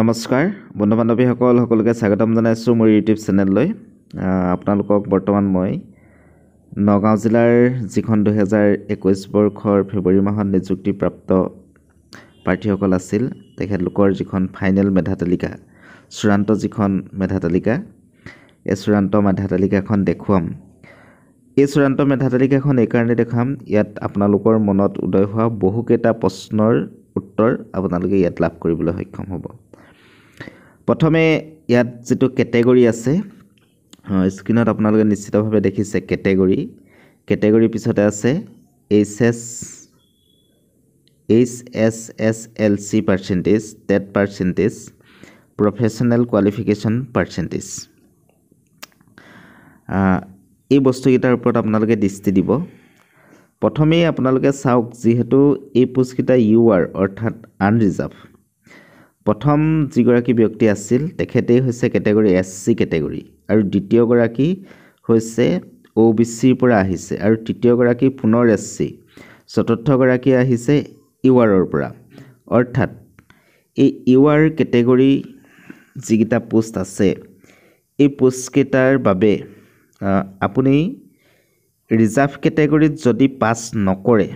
নমস্কাৰ বন্ধু বান্ধৱীসকল সকলোকে স্বাগতম জনাইছোঁ মোৰ ইউটিউব চেনেললৈ আপোনালোকক বৰ্তমান মই নগাঁও জিলাৰ যিখন দুহেজাৰ একৈছ বৰ্ষৰ ফেব্ৰুৱাৰী মাহত নিযুক্তিপ্ৰাপ্ত প্ৰাৰ্থীসকল আছিল তেখেতলোকৰ যিখন ফাইনেল মেধা তালিকা চূড়ান্ত যিখন মেধা তালিকা এই চূড়ান্ত মেধা তালিকাখন দেখুৱাম এই চূড়ান্ত মেধা তালিকাখন এইকাৰণে দেখুৱাম ইয়াত আপোনালোকৰ মনত উদয় হোৱা বহুকেইটা প্ৰশ্নৰ উত্তৰ আপোনালোকে ইয়াত লাভ কৰিবলৈ সক্ষম হ'ব প্ৰথমে ইয়াত যিটো কেটেগৰী আছে স্ক্ৰীণত আপোনালোকে নিশ্চিতভাৱে দেখিছে কেটেগৰী কেটেগৰীৰ পিছতে আছে H S H S S L C percentage TET percentage professional qualification percentage এই বস্তুকেইটাৰ ওপৰত আপোনালোকে দৃষ্টি দিব প্ৰথমেই আপোনালোকে চাওক যিহেতু এই পোষ্টকেইটা ইউ আৰ অৰ্থাৎ আনৰিজাৰ্ভ প্ৰথম যিগৰাকী ব্যক্তি আছিল তেখেতেই হৈছে কেটেগৰী এছ চি কেটেগৰী আৰু দ্বিতীয়গৰাকী হৈছে অ' বি চিৰ পৰা আহিছে আৰু তৃতীয়গৰাকী পুনৰ এছ চি চতুৰ্থগৰাকী আহিছে ইউ আৰৰ পৰা অৰ্থাৎ এই ইউ আৰ কেটেগৰী যিকেইটা পোষ্ট আছে এই পোষ্টকেইটাৰ বাবে আপুনি ৰিজাৰ্ভ কেটেগৰীত যদি পাছ নকৰে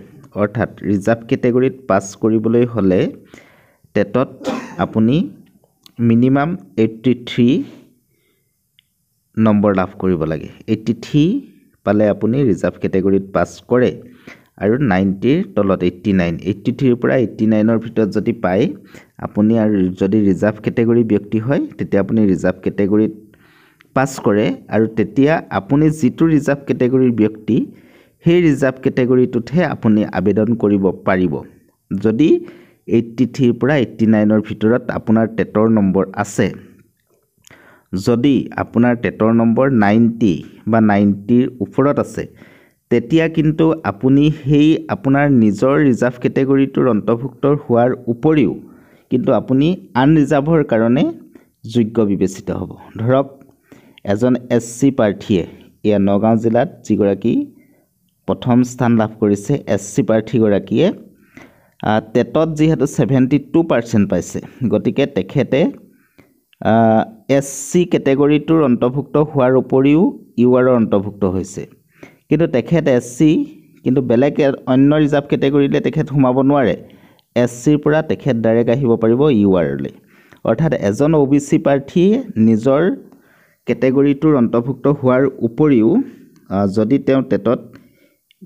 অৰ্থাৎ ৰিজাৰ্ভ কেটেগৰীত পাছ কৰিবলৈ হ'লে টেটত আপুনি মিনিমাম এইট্টি থ্ৰী নম্বৰ লাভ কৰিব লাগে এইট্টি থ্ৰী পালে আপুনি ৰিজাৰ্ভ কেটেগৰীত পাছ কৰে আৰু নাইণ্টিৰ তলত এইট্টি নাইন এইট্টি থ্ৰীৰ পৰা এইট্টি নাইনৰ ভিতৰত যদি পায় আপুনি আৰু যদি ৰিজাৰ্ভ কেটেগৰী ব্যক্তি হয় তেতিয়া আপুনি ৰিজাৰ্ভ কেটেগৰীত পাছ কৰে আৰু তেতিয়া আপুনি যিটো ৰিজাৰ্ভ কেটেগৰীৰ ব্যক্তি সেই ৰিজাৰ্ভ কেটেগৰীটোতহে আপুনি আবেদন কৰিব পাৰিব যদি এইটি থ্ৰীৰ পৰা এইটি নাইনৰ ভিতৰত আপোনাৰ টেটৰ নম্বৰ আছে যদি আপোনাৰ টেটৰ নম্বৰ নাইণ্টি বা নাইণ্টিৰ ওপৰত আছে তেতিয়া কিন্তু আপুনি সেই আপোনাৰ নিজৰ ৰিজাৰ্ভ কেটেগৰীটোৰ অন্তৰ্ভুক্ত হোৱাৰ উপৰিও কিন্তু আপুনি আনৰিজাৰ্ভৰ কাৰণে যোগ্য বিবেচিত হ'ব ধৰক এজন এছ চি প্ৰাৰ্থীয়ে এয়া নগাঁও জিলাত যিগৰাকী প্ৰথম স্থান লাভ কৰিছে এছ চি প্ৰাৰ্থীগৰাকীয়ে টেটত যিহেতু ছেভেণ্টি টু পাৰ্চেণ্ট পাইছে গতিকে তেখেতে এছ চি কেটেগৰীটোৰ অন্তৰ্ভুক্ত হোৱাৰ উপৰিও ইউ আৰৰ অন্তৰ্ভুক্ত হৈছে কিন্তু তেখেত এছ চি কিন্তু বেলেগ অন্য ৰিজাৰ্ভ কেটেগৰীলৈ তেখেত সোমাব নোৱাৰে এছ চিৰ পৰা তেখেত ডাইৰেক্ট আহিব পাৰিব ইউ আৰলৈ অৰ্থাৎ এজন অ' বি চি প্ৰাৰ্থীয়ে নিজৰ কেটেগৰীটোৰ অন্তৰ্ভুক্ত হোৱাৰ উপৰিও যদি তেওঁ টেটত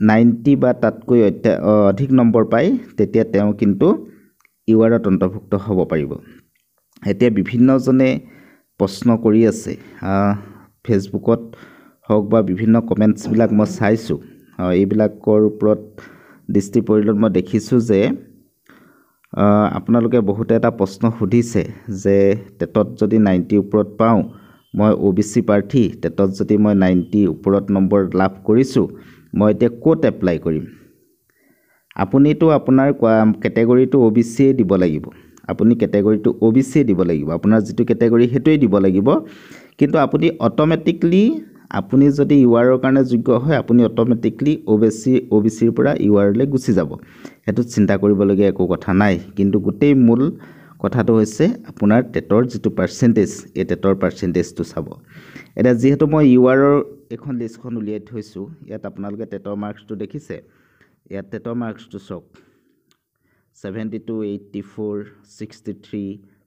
নাইণ্টি বা তাতকৈ অধিক নম্বৰ পায় তেতিয়া তেওঁ কিন্তু ইউ আৰ এত অন্তৰ্ভুক্ত হ'ব পাৰিব এতিয়া বিভিন্নজনে প্ৰশ্ন কৰি আছে ফেচবুকত হওক বা বিভিন্ন কমেণ্টছবিলাক মই চাইছোঁ এইবিলাকৰ ওপৰত দৃষ্টি পৰিলত মই দেখিছোঁ যে আপোনালোকে বহুতে এটা প্ৰশ্ন সুধিছে যে টেটত যদি নাইণ্টি ওপৰত পাওঁ মই অ' বি চি প্ৰাৰ্থী টেটত যদি মই নাইণ্টি ওপৰত নম্বৰ লাভ কৰিছোঁ মই এতিয়া ক'ত এপ্লাই কৰিম আপুনিতো আপোনাৰ কোৱা কেটেগৰীটো অ' বি চিয়ে দিব লাগিব আপুনি কেটেগৰীটো অ' বি চিয়ে দিব লাগিব আপোনাৰ যিটো কেটেগৰী সেইটোৱে দিব লাগিব কিন্তু আপুনি অট'মেটিকলি আপুনি যদি ইউ আৰৰ কাৰণে যোগ্য হয় আপুনি automatically O' B C O' B চিৰ পৰা ইউ আৰলৈ গুচি যাব সেইটো চিন্তা কৰিবলগীয়া একো কথা নাই কিন্তু গোটেই মূল কথাটো হৈছে আপোনাৰ টেটৰ যিটো পাৰ্চেণ্টেজ এই টেটৰ পাৰ্চেণ্টেজটো চাব এতিয়া যিহেতু মই ইউ আৰৰ এখন লিষ্টখন উলিয়াই থৈছোঁ ইয়াত আপোনালোকে টেটৰ মাৰ্কছটো দেখিছে ইয়াত টেটৰ মাৰ্কছটো চাওক seventy two eighty four sixty three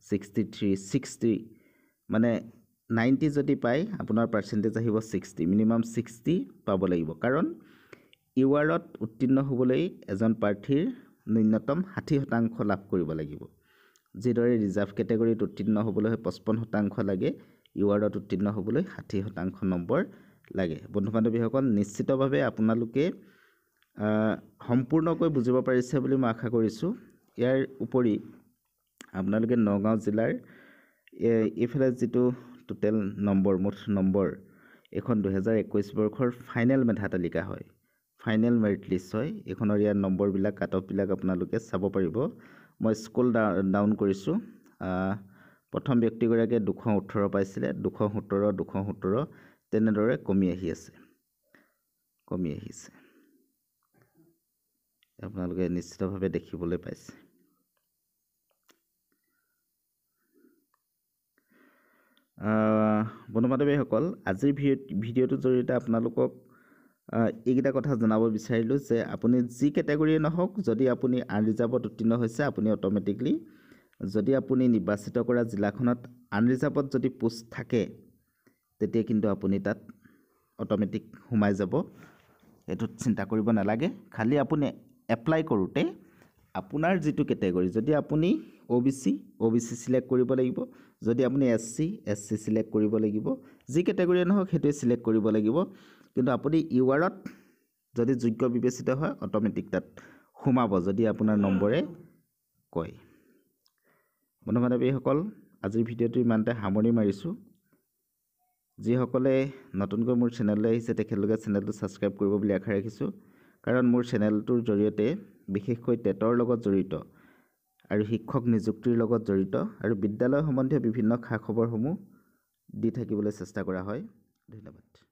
sixty three sixty মানে নাইণ্টি যদি পায় আপোনাৰ পাৰ্চেণ্টেজ আহিব ছিক্সটি মিনিমাম ছিক্সটি পাব লাগিব কাৰণ ইউ আৰত উত্তীৰ্ণ হ'বলৈ এজন প্ৰাৰ্থীৰ ন্যূনতম ষাঠি শতাংশ লাভ কৰিব লাগিব যিদৰে ৰিজাৰ্ভ কেটেগৰীত উত্তীৰ্ণ হ'বলৈ পঁচপন্ন শতাংশ লাগে ইউ ইৱাৰ্ডত উত্তীৰ্ণ হ'বলৈ ষাঠি শতাংশ নম্বৰ লাগে বন্ধু বান্ধৱীসকল নিশ্চিতভাৱে আপোনালোকে সম্পূৰ্ণকৈ বুজিব পাৰিছে বুলি মই আশা কৰিছোঁ ইয়াৰ উপৰি আপোনালোকে নগাঁও জিলাৰ এইফালে যিটো টোটেল নম্বৰ মুঠ নম্বৰ এইখন দুহেজাৰ একৈছ বৰ্ষৰ ফাইনেল মেধা তালিকা হয় ফাইনেল মেৰিট লিষ্ট হয় এইখনৰ ইয়াৰ নম্বৰবিলাক কাট অফবিলাক আপোনালোকে চাব পাৰিব মই স্কুল ডা ডাউন কৰিছোঁ প্ৰথম ব্যক্তিগৰাকীয়ে দুশ ওঠৰ পাইছিলে দুশ সোতৰ দুশ সোতৰ তেনেদৰে কমি আহি আছে কমি আহিছে আপোনালোকে নিশ্চিতভাৱে দেখিবলৈ পাইছে বন্ধু বান্ধৱীসকল আজিৰ ভিডিঅ'টোৰ জৰিয়তে আপোনালোকক এইকেইটা কথা জনাব বিচাৰিলোঁ যে আপুনি যি কেটেগৰীয়ে নহওক যদি আপুনি আনৰিজাৰ্ভত উত্তীৰ্ণ হৈছে আপুনি অট'মেটিকলি যদি আপুনি নিৰ্বাচিত কৰা জিলাখনত আনৰিজাৰ্ভত যদি পোষ্ট থাকে তেতিয়া কিন্তু আপুনি তাত অট'মেটিক সোমাই যাব এইটোত চিন্তা কৰিব নালাগে খালী আপুনি এপ্লাই কৰোঁতে আপোনাৰ যিটো কেটেগৰী যদি আপুনি O' B C O' B C select কৰিব লাগিব যদি আপুনি S C S C select কৰিব লাগিব যি কেটেগৰীয়ে নহওক সেইটোৱে চিলেক্ট কৰিব লাগিব কিন্তু আপুনি ইউ আৰত যদি যোগ্য বিবেচিত হয় অট'মেটিক তাত সোমাব যদি আপোনাৰ নম্বৰে কয় বন্ধু বান্ধৱীসকল আজিৰ ভিডিঅ'টো ইমানতে সামৰি মাৰিছোঁ যিসকলে নতুনকৈ মোৰ চেনেললৈ আহিছে তেখেতলোকে চেনেলটো ছাবস্ক্ৰাইব কৰিব বুলি আশা ৰাখিছোঁ কাৰণ মোৰ চেনেলটোৰ জৰিয়তে বিশেষকৈ টেটৰ লগত জড়িত আৰু শিক্ষক নিযুক্তিৰ লগত জড়িত আৰু বিদ্যালয় সম্বন্ধীয় বিভিন্ন খা খবৰসমূহ দি থাকিবলৈ চেষ্টা কৰা হয় ধন্যবাদ